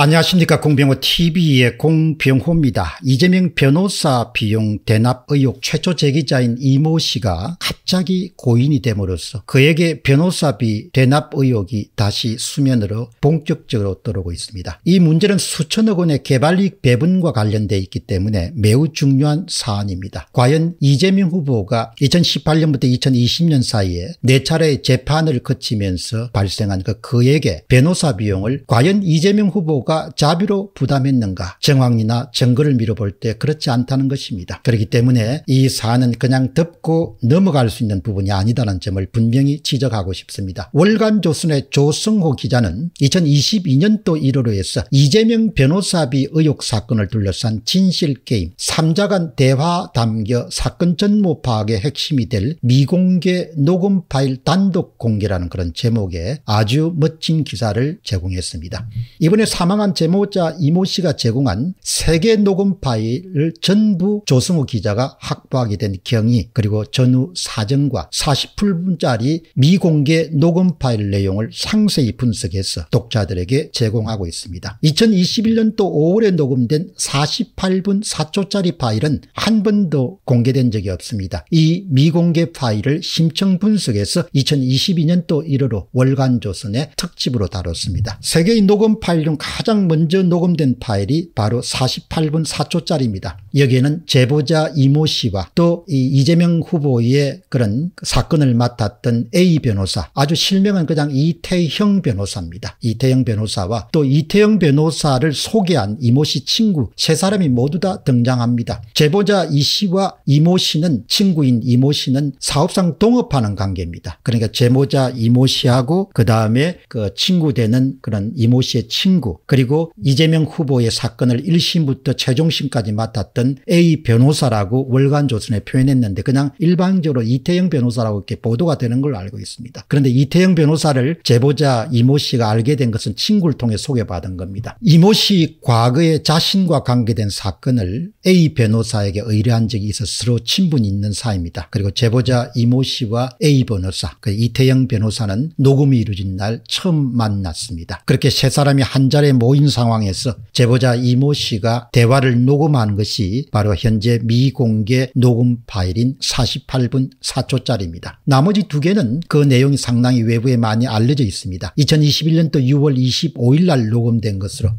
안녕하십니까 공병호TV의 공병호입니다. 이재명 변호사 비용 대납 의혹 최초 제기자인 이모 씨가 갑자기 고인이 됨으로써 그에게 변호사비 대납 의혹이 다시 수면으로 본격적으로 들어오고 있습니다. 이 문제는 수천억 원의 개발이익 배분과 관련돼 있기 때문에 매우 중요한 사안입니다. 과연 이재명 후보가 2018년부터 2020년 사이에 네 차례의 재판을 거치면서 발생한 그 그에게 변호사 비용을 과연 이재명 후보 정가 자비로 부담했는가 정황이나 증거를 밀어볼 때 그렇지 않다는 것입니다. 그렇기 때문에 이 사안은 그냥 덮고 넘어갈 수 있는 부분이 아니다는 점을 분명히 지적하고 싶습니다. 월간조선의 조승호 기자는 2022년도 1월호에서 이재명 변호사비 의혹 사건을 둘러싼 진실게임 3자간 대화 담겨 사건 전모 파악의 핵심이 될 미공개 녹음 파일 단독 공개라는 그런 제목의 아주 멋진 기사를 제공했습니다. 이번에 사망 사망한 제모자 이모 씨가 제공한 세계 녹음 파일을 전부 조승우 기자가 확보하게 된 경위 그리고 전후 사정과 4 0분짜리 미공개 녹음 파일 내용을 상세히 분석해서 독자들에게 제공하고 있습니다. 2021년도 5월에 녹음된 48분 4초짜리 파일은 한 번도 공개된 적이 없습니다. 이 미공개 파일을 심층 분석해서 2022년도 1월호 월간조선의 특집으로 다뤘습니다. 세계의 녹음 파일 중 가장 가장 먼저 녹음된 파일이 바로 48분 4초짜리입니다. 여기에는 제보자 이모 씨와 또 이재명 후보의 그런 사건을 맡았던 A 변호사 아주 실명은 그냥 이태형 변호사입니다. 이태형 변호사와 또 이태형 변호사를 소개한 이모 씨 친구 세 사람이 모두 다 등장합니다. 제보자 이 씨와 이모 씨는 친구인 이모 씨는 사업상 동업하는 관계입니다. 그러니까 제보자 이모 씨하고 그다음에 그 친구 되는 그런 이모 씨의 친구 그리고 이재명 후보의 사건을 1심부터 최종심까지 맡았던 같은 A 변호사라고 월간조선에 표현했는데 그냥 일방적으로 이태영 변호사라고 이렇게 보도가 되는 걸로 알고 있습니다. 그런데 이태영 변호사를 제보자 이모 씨가 알게 된 것은 친구를 통해 소개받은 겁니다. 이모 씨 과거에 자신과 관계된 사건을 A 변호사에게 의뢰한 적이 있어 서로 친분이 있는 사입니다. 그리고 제보자 이모 씨와 A 변호사, 그 이태영 변호사는 녹음이 이루어진 날 처음 만났습니다. 그렇게 세 사람이 한 자리에 모인 상황에서 제보자 이모 씨가 대화를 녹음한 것이 바로 현재 미공개 녹음 파일인 48분 4초짜리입니다. 나머지 두 개는 그 내용이 상당히 외부에 많이 알려져 있습니다. 2021년도 6월 25일 날 녹음된 것으로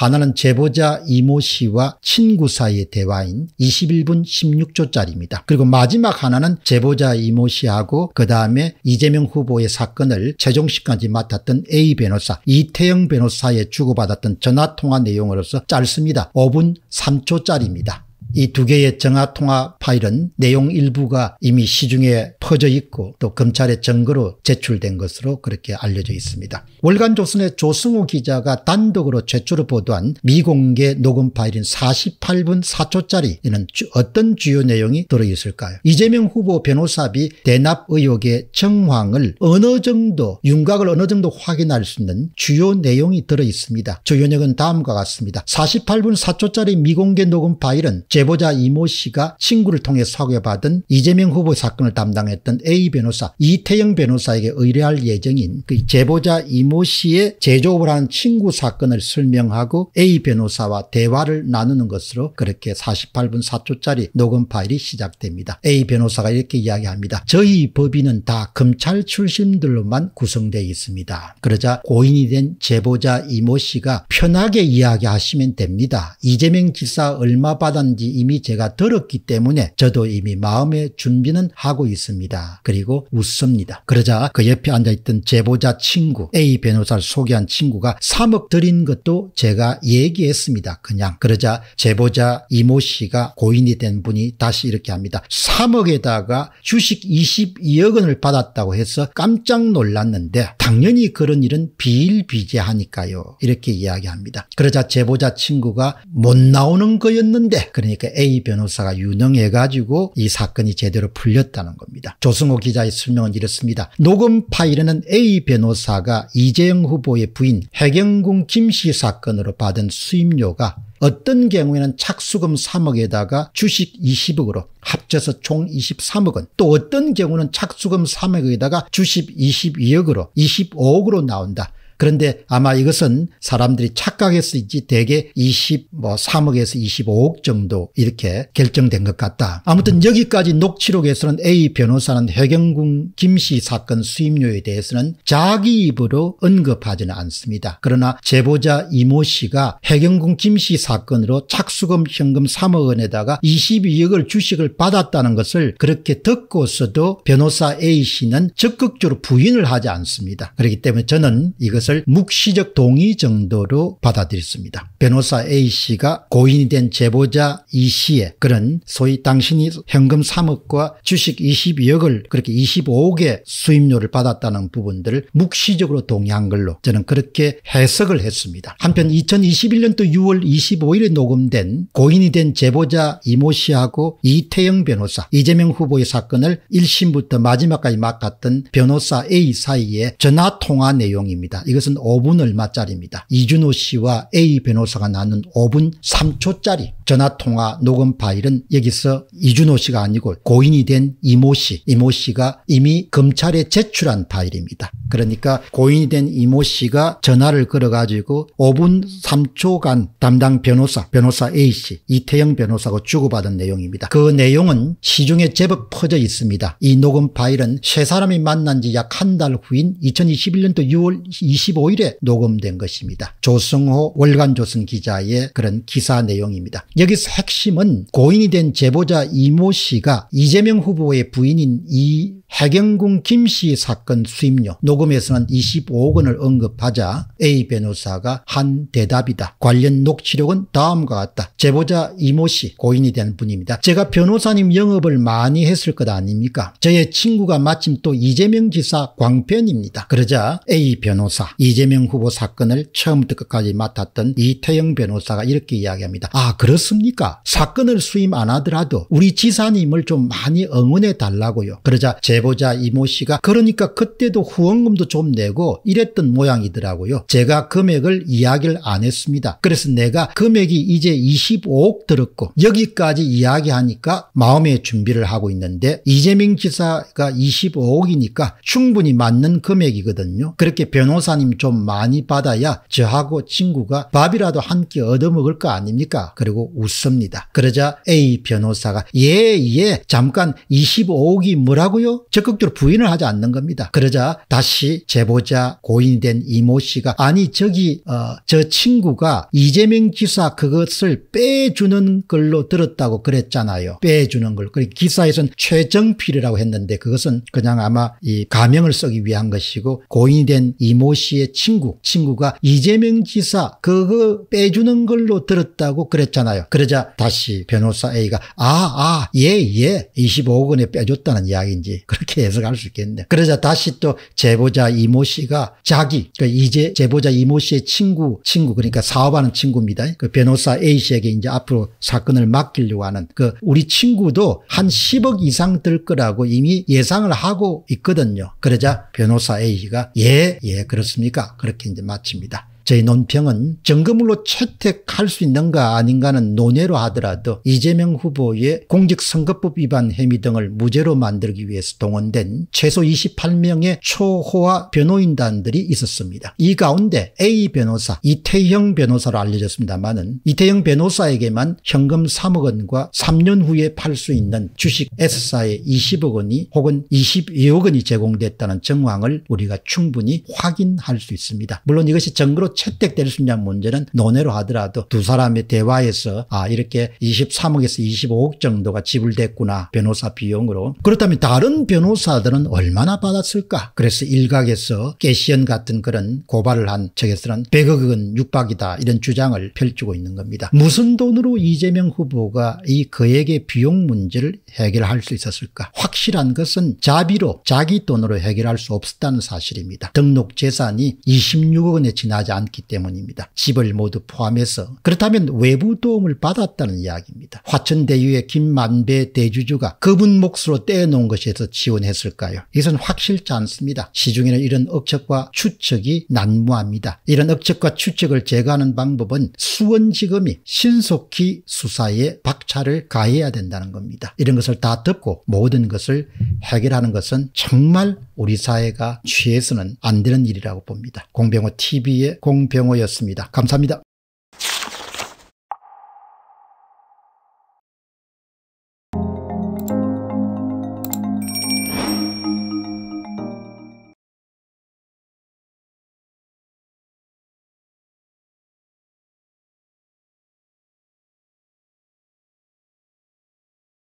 하나는 제보자 이모 씨와 친구 사이의 대화인 21분 16초짜리입니다. 그리고 마지막 하나는 제보자 이모 씨하고 그 다음에 이재명 후보의 사건을 최종식까지 맡았던 A 변호사 이태영 변호사의 주고받았던 전화통화 내용으로서 짧습니다. 5분 3초짜리입니다. 이두 개의 정화 통화 파일은 내용 일부가 이미 시중에 퍼져 있고 또 검찰의 증거로 제출된 것으로 그렇게 알려져 있습니다. 월간 조선의 조승우 기자가 단독으로 최초로 보도한 미공개 녹음 파일인 48분 4초짜리 이는 어떤 주요 내용이 들어있을까요? 이재명 후보 변호사비 대납 의혹의 정황을 어느 정도 윤곽을 어느 정도 확인할 수 있는 주요 내용이 들어있습니다. 조연역은 다음과 같습니다. 48분 4초짜리 미공개 녹음 파일은 제보자 이모 씨가 친구를 통해 소개받은 이재명 후보 사건을 담당했던 A 변호사 이태영 변호사에게 의뢰할 예정인 그 제보자 이모 씨의 제조업을 한 친구 사건을 설명하고 A 변호사와 대화를 나누는 것으로 그렇게 48분 4초짜리 녹음 파일이 시작됩니다. A 변호사가 이렇게 이야기합니다. 저희 법인은 다 검찰 출신들로만 구성되어 있습니다. 그러자 고인이 된 제보자 이모 씨가 편하게 이야기하시면 됩니다. 이재명 지사 얼마 받았는지 이미 제가 들었기 때문에 저도 이미 마음의 준비는 하고 있습니다. 그리고 웃습니다. 그러자 그 옆에 앉아있던 제보자 친구 A 변호사를 소개한 친구가 3억 드린 것도 제가 얘기했습니다. 그냥 그러자 제보자 이모 씨가 고인이 된 분이 다시 이렇게 합니다. 3억에다가 주식 22억 원을 받았다고 해서 깜짝 놀랐는데 당연히 그런 일은 비일비재하니까요. 이렇게 이야기합니다. 그러자 제보자 친구가 못 나오는 거였는데 그러니 그러니까 A 변호사가 유능해가지고 이 사건이 제대로 풀렸다는 겁니다. 조승호 기자의 설명은 이렇습니다. 녹음 파일에는 A 변호사가 이재영 후보의 부인 해경궁 김씨 사건으로 받은 수임료가 어떤 경우에는 착수금 3억에다가 주식 20억으로 합쳐서 총 23억 원, 또 어떤 경우는 착수금 3억에다가 주식 22억으로 25억으로 나온다. 그런데 아마 이것은 사람들이 착각했을지 대개 20, 뭐 3억에서 25억 정도 이렇게 결정된 것 같다. 아무튼 음. 여기까지 녹취록에서는 A 변호사는 해경궁 김씨 사건 수임료에 대해서는 자기 입으로 언급하지는 않습니다. 그러나 제보자 이모 씨가 해경궁 김씨 사건으로 착수금 현금 3억 원에다가 22억을 주식을 받았다는 것을 그렇게 듣고서도 변호사 A 씨는 적극적으로 부인을 하지 않습니다. 그렇기 때문에 저는 이것을 것을 묵시적 동의 정도로 받아들였습니다. 변호사 A씨가 고인이 된 제보자 E씨의 그런 소위 당신이 현금 3억과 주식 22억을 그렇게 25억의 수임료를 받았다는 부분들을 묵시적으로 동의한 걸로 저는 그렇게 해석을 했습니다. 한편 2021년도 6월 25일에 녹음된 고인이 된 제보자 이모 씨하고 이태영 변호사 이재명 후보의 사건을 1심부터 마지막까지 맡았던 변호사 A 사이의 전화 통화 내용입니다. 이것 이것은 5분을 맞짜리입니다. 이준호 씨와 A 변호사가 나눈 5분 3초짜리 전화통화 녹음 파일은 여기서 이준호 씨가 아니고 고인이 된 이모 씨, 이모 씨가 이미 검찰에 제출한 파일입니다. 그러니까 고인이 된 이모 씨가 전화를 걸어가지고 5분 3초간 담당 변호사, 변호사 A 씨, 이태영 변호사가 주고받은 내용입니다. 그 내용은 시중에 제법 퍼져 있습니다. 이 녹음 파일은 세 사람이 만난 지 약 한 달 후인 2021년도 6월 25일에 녹음된 것입니다. 조성호 월간조선 기자의 그런 기사 내용입니다. 여기서 핵심은 고인이 된 제보자 이모 씨가 이재명 후보의 부인인 이 해경궁 김씨 사건 수임료 녹음에서는 25억 원을 언급하자 A 변호사가 한 대답이다. 관련 녹취록은 다음과 같다. 제보자 이모씨 고인이 된 분입니다. 제가 변호사님 영업을 많이 했을 것 아닙니까? 저의 친구가 마침 또 이재명 지사 광편입니다. 그러자 A 변호사 이재명 후보 사건을 처음부터 끝까지 맡았던 이태영 변호사가 이렇게 이야기합니다. 아 그렇습니까? 사건을 수임 안 하더라도 우리 지사님을 좀 많이 응원해 달라고요. 그러자 제 내보자 이모 씨가 그러니까 그때도 후원금도 좀 내고 이랬던 모양이더라고요. 제가 금액을 이야기를 안 했습니다. 그래서 내가 금액이 이제 25억 들었고 여기까지 이야기하니까 마음의 준비를 하고 있는데 이재명 지사가 25억이니까 충분히 맞는 금액이거든요. 그렇게 변호사님 좀 많이 받아야 저하고 친구가 밥이라도 한 끼 얻어먹을 거 아닙니까? 그리고 웃습니다. 그러자 A 변호사가 예예 예, 잠깐 25억이 뭐라고요? 적극적으로 부인을 하지 않는 겁니다. 그러자 다시 제보자 고인이 된 이모 씨가 아니 저기 어, 저 친구가 이재명 기사 그것을 빼주는 걸로 들었다고 그랬잖아요. 빼주는 걸. 그리고 기사에서는 최정필이라고 했는데 그것은 그냥 아마 이 가명을 쓰기 위한 것이고 고인이 된 이모 씨의 친구 친구가 이재명 기사 그거 빼주는 걸로 들었다고 그랬잖아요. 그러자 다시 변호사 A가 아 아 예예 25억 예, 원에 빼줬다는 이야기인지 그렇게 그렇게 해석할 수 있겠네요. 그러자 다시 또 제보자 이모 씨가 자기 그 이제 제보자 이모 씨의 친구 친구 그러니까 사업하는 친구입니다. 그 변호사 A 씨에게 이제 앞으로 사건을 맡기려고 하는 그 우리 친구도 한 10억 이상 들 거라고 이미 예상을 하고 있거든요. 그러자 변호사 A가 예, 예, 그렇습니까? 그렇게 이제 마칩니다. 저희 논평은 점검으로 채택할 수 있는가 아닌가는 논외로 하더라도 이재명 후보의 공직선거법 위반 혐의 등을 무죄로 만들기 위해서 동원된 최소 28명의 초호화 변호인단들이 있었습니다. 이 가운데 A 변호사 이태형 변호사로 알려졌습니다만은 이태형 변호사에게만 현금 3억 원과 3년 후에 팔 수 있는 주식 S사의 20억 원이 혹은 22억 원이 제공됐다는 정황을 우리가 충분히 확인할 수 있습니다. 물론 이것이 증거로 채택될 수 있냐는 문제는 논외로 하더라도 두 사람의 대화에서 아 이렇게 23억에서 25억 정도가 지불됐구나 변호사 비용으로 그렇다면 다른 변호사들은 얼마나 받았을까 그래서 일각에서 깨시언 같은 그런 고발을 한 측에서는 100억 은 육박이다 이런 주장을 펼치고 있는 겁니다. 무슨 돈으로 이재명 후보가 이 거액의 비용 문제를 해결할 수 있었을까 확실한 것은 자비로 자기 돈으로 해결할 수 없었다는 사실입니다. 등록 재산이 26억 원에 지나지 않 않기 때문입니다. 집을 모두 포함해서 그렇다면 외부 도움을 받았다는 이야기입니다. 화천대유의 김만배 대주주가 그분 몫으로 떼어놓은 것에서 지원했을까요? 이것은 확실치 않습니다. 시중에는 이런 억측과 추측이 난무합니다. 이런 억측과 추측을 제거하는 방법은 수원지검이 신속히 수사에 박차를 가해야 된다는 겁니다. 이런 것을 다듣고 모든 것을 해결하는 것은 정말 우리 사회가 취해서는 안 되는 일이라고 봅니다. 공병호 TV의 공 이병호였습니다 감사합니다.